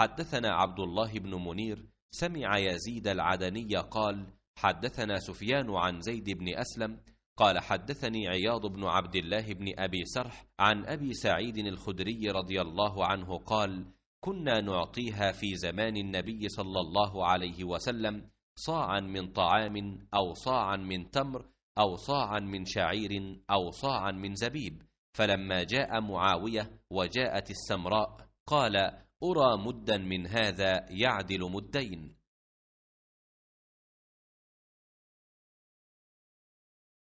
حدثنا عبد الله بن منير سمع يزيد العدني قال حدثنا سفيان عن زيد بن أسلم قال حدثني عياض بن عبد الله بن أبي سرح عن أبي سعيد الخدري رضي الله عنه قال كنا نعطيها في زمان النبي صلى الله عليه وسلم صاعا من طعام أو صاعا من تمر أو صاعا من شعير أو صاعا من زبيب فلما جاء معاوية وجاءت السمراء قال أرى مدا من هذا يعدل مدين